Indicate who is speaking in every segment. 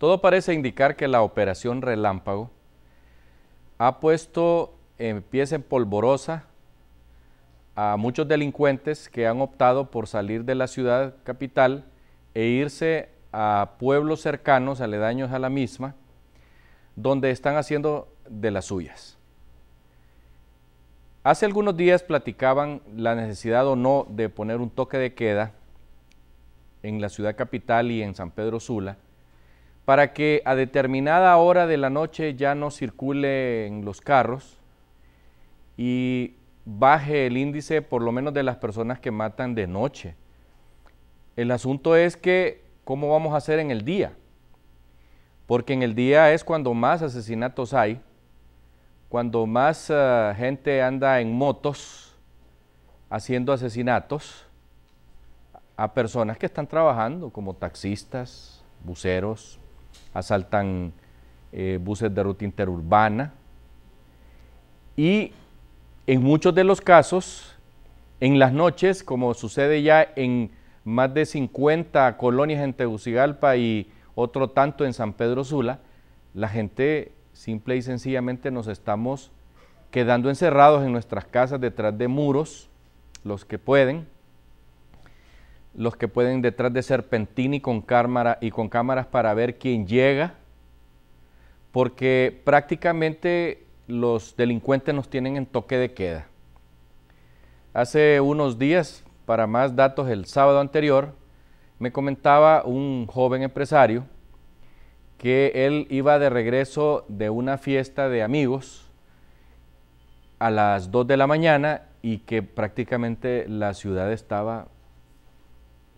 Speaker 1: Todo parece indicar que la operación Relámpago ha puesto en pieza en polvorosa a muchos delincuentes que han optado por salir de la ciudad capital e irse a pueblos cercanos, aledaños a la misma, donde están haciendo de las suyas. Hace algunos días platicaban la necesidad o no de poner un toque de queda en la ciudad capital y en San Pedro Sula, para que a determinada hora de la noche ya no circulen los carros y baje el índice por lo menos de las personas que matan de noche. El asunto es que, ¿cómo vamos a hacer en el día? Porque en el día es cuando más asesinatos hay, cuando más eh, gente anda en motos haciendo asesinatos a personas que están trabajando como taxistas, buceros, asaltan eh, buses de ruta interurbana y en muchos de los casos, en las noches, como sucede ya en más de 50 colonias en Tegucigalpa y otro tanto en San Pedro Sula, la gente simple y sencillamente nos estamos quedando encerrados en nuestras casas detrás de muros, los que pueden, los que pueden detrás de Serpentini con cámara y con cámaras para ver quién llega, porque prácticamente los delincuentes nos tienen en toque de queda. Hace unos días, para más datos, el sábado anterior, me comentaba un joven empresario que él iba de regreso de una fiesta de amigos a las 2 de la mañana y que prácticamente la ciudad estaba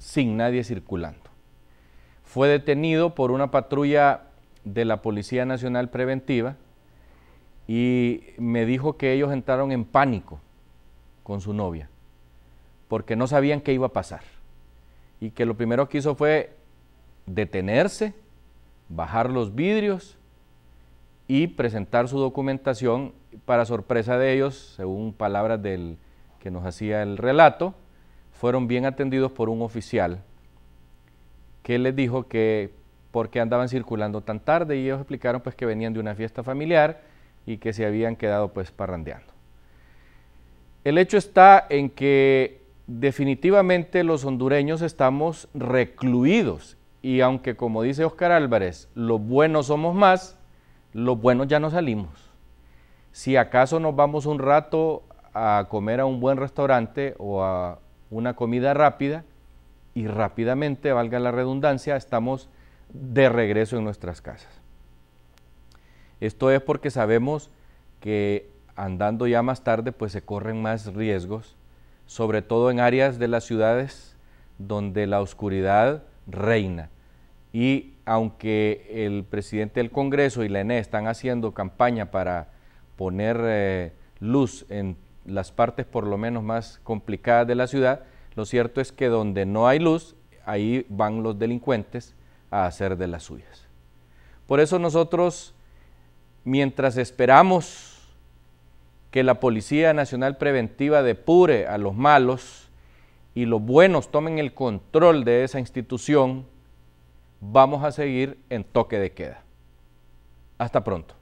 Speaker 1: sin nadie circulando. Fue detenido por una patrulla de la Policía Nacional Preventiva y me dijo que ellos entraron en pánico con su novia porque no sabían qué iba a pasar y que lo primero que hizo fue detenerse, bajar los vidrios y presentar su documentación para sorpresa de ellos, según palabras del que nos hacía el relato, fueron bien atendidos por un oficial que les dijo que por qué andaban circulando tan tarde y ellos explicaron pues que venían de una fiesta familiar y que se habían quedado pues parrandeando. El hecho está en que definitivamente los hondureños estamos recluidos y aunque como dice Oscar Álvarez, los buenos somos más, los buenos ya no salimos. Si acaso nos vamos un rato a comer a un buen restaurante o a una comida rápida y rápidamente, valga la redundancia, estamos de regreso en nuestras casas. Esto es porque sabemos que andando ya más tarde pues se corren más riesgos, sobre todo en áreas de las ciudades donde la oscuridad reina. Y aunque el presidente del Congreso y la ENE e están haciendo campaña para poner eh, luz en las partes por lo menos más complicadas de la ciudad, lo cierto es que donde no hay luz, ahí van los delincuentes a hacer de las suyas. Por eso nosotros, mientras esperamos que la Policía Nacional Preventiva depure a los malos y los buenos tomen el control de esa institución, vamos a seguir en toque de queda. Hasta pronto.